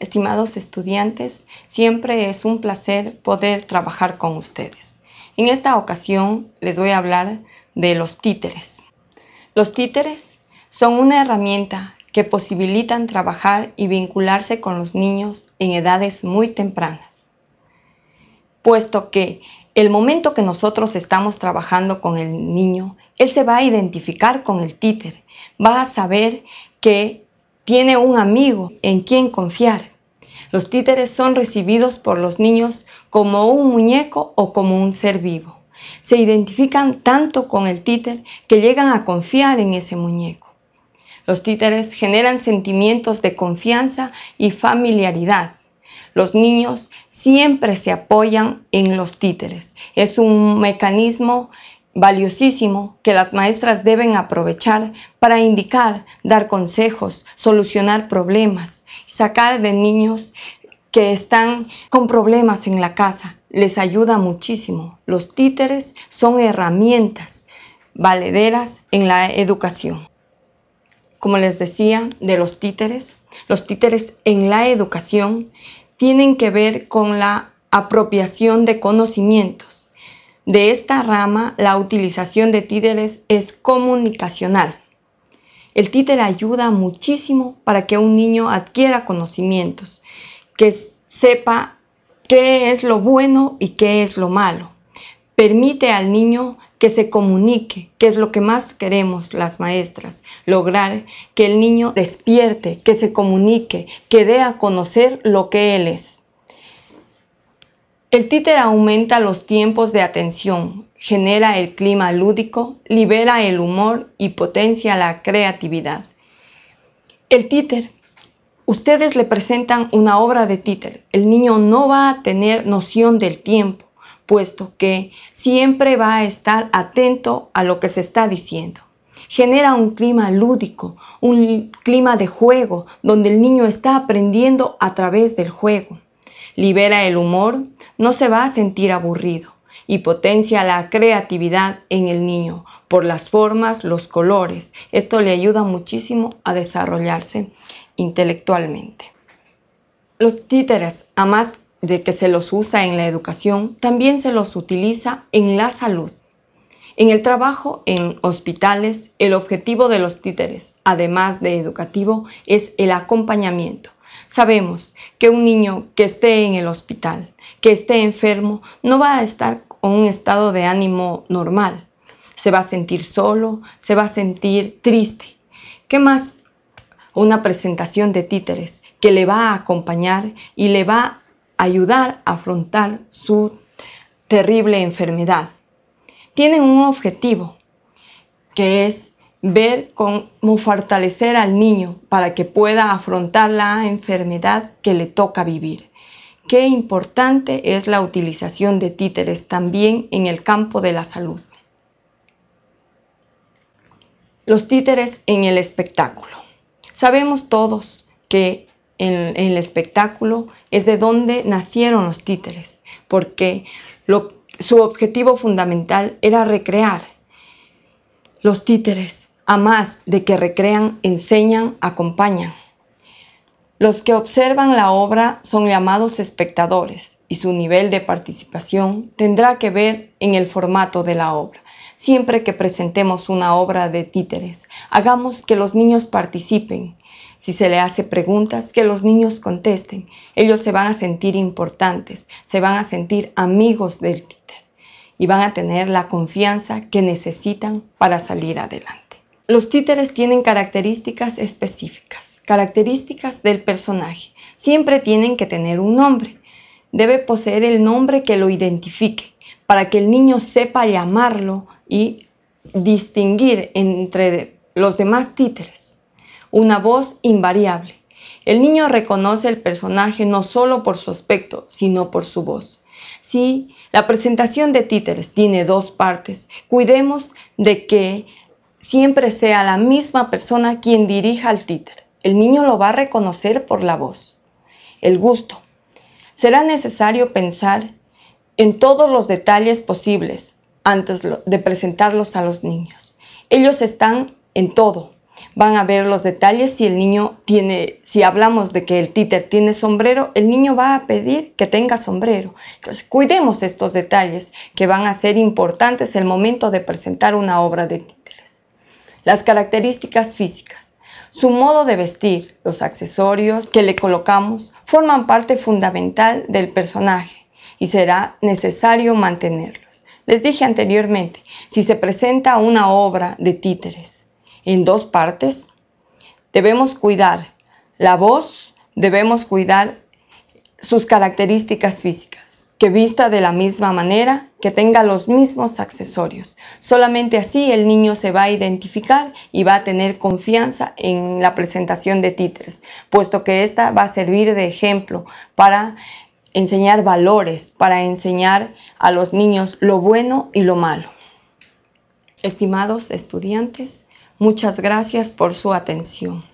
Estimados estudiantes, siempre es un placer poder trabajar con ustedes. En esta ocasión les voy a hablar de los títeres. Los títeres son una herramienta que posibilitan trabajar y vincularse con los niños en edades muy tempranas. Puesto que el momento que nosotros estamos trabajando con el niño, él se va a identificar con el títer, va a saber que tiene un amigo en quien confiar los títeres son recibidos por los niños como un muñeco o como un ser vivo. Se identifican tanto con el títer que llegan a confiar en ese muñeco. Los títeres generan sentimientos de confianza y familiaridad. Los niños siempre se apoyan en los títeres. Es un mecanismo valiosísimo que las maestras deben aprovechar para indicar, dar consejos, solucionar problemas sacar de niños que están con problemas en la casa. Les ayuda muchísimo. Los títeres son herramientas valederas en la educación. Como les decía, de los títeres, los títeres en la educación tienen que ver con la apropiación de conocimientos. De esta rama, la utilización de títeres es comunicacional. El títer ayuda muchísimo para que un niño adquiera conocimientos, que sepa qué es lo bueno y qué es lo malo. Permite al niño que se comunique, que es lo que más queremos las maestras, lograr que el niño despierte, que se comunique, que dé a conocer lo que él es. El títer aumenta los tiempos de atención, genera el clima lúdico, libera el humor y potencia la creatividad. El títer. Ustedes le presentan una obra de títer. El niño no va a tener noción del tiempo, puesto que siempre va a estar atento a lo que se está diciendo. Genera un clima lúdico, un clima de juego, donde el niño está aprendiendo a través del juego. Libera el humor, no se va a sentir aburrido y potencia la creatividad en el niño por las formas, los colores. Esto le ayuda muchísimo a desarrollarse intelectualmente. Los títeres, a más de que se los usa en la educación, también se los utiliza en la salud. En el trabajo en hospitales, el objetivo de los títeres, además de educativo, es el acompañamiento. Sabemos que un niño que esté en el hospital, que esté enfermo, no va a estar un estado de ánimo normal. Se va a sentir solo, se va a sentir triste. ¿Qué más? Una presentación de títeres que le va a acompañar y le va a ayudar a afrontar su terrible enfermedad. Tienen un objetivo, que es ver cómo fortalecer al niño para que pueda afrontar la enfermedad que le toca vivir qué importante es la utilización de títeres también en el campo de la salud. Los títeres en el espectáculo. Sabemos todos que en, el espectáculo es de donde nacieron los títeres, porque su objetivo fundamental era recrear los títeres, a más de que recrean, enseñan, acompañan. Los que observan la obra son llamados espectadores y su nivel de participación tendrá que ver en el formato de la obra. Siempre que presentemos una obra de títeres, hagamos que los niños participen. Si se le hace preguntas, que los niños contesten. Ellos se van a sentir importantes, se van a sentir amigos del títer y van a tener la confianza que necesitan para salir adelante. Los títeres tienen características específicas. Características del personaje. Siempre tienen que tener un nombre. Debe poseer el nombre que lo identifique para que el niño sepa llamarlo y distinguir entre los demás títeres. Una voz invariable. El niño reconoce el personaje no solo por su aspecto, sino por su voz. Si la presentación de títeres tiene dos partes, cuidemos de que siempre sea la misma persona quien dirija al títere. El niño lo va a reconocer por la voz. El gusto. Será necesario pensar en todos los detalles posibles antes de presentarlos a los niños. Ellos están en todo. Van a ver los detalles si el niño tiene, si hablamos de que el títer tiene sombrero, el niño va a pedir que tenga sombrero. cuidemos estos detalles que van a ser importantes el momento de presentar una obra de títeres. Las características físicas. Su modo de vestir, los accesorios que le colocamos forman parte fundamental del personaje y será necesario mantenerlos. Les dije anteriormente, si se presenta una obra de títeres en dos partes, debemos cuidar la voz, debemos cuidar sus características físicas que vista de la misma manera, que tenga los mismos accesorios. Solamente así el niño se va a identificar y va a tener confianza en la presentación de títeres, puesto que esta va a servir de ejemplo para enseñar valores, para enseñar a los niños lo bueno y lo malo. Estimados estudiantes, muchas gracias por su atención.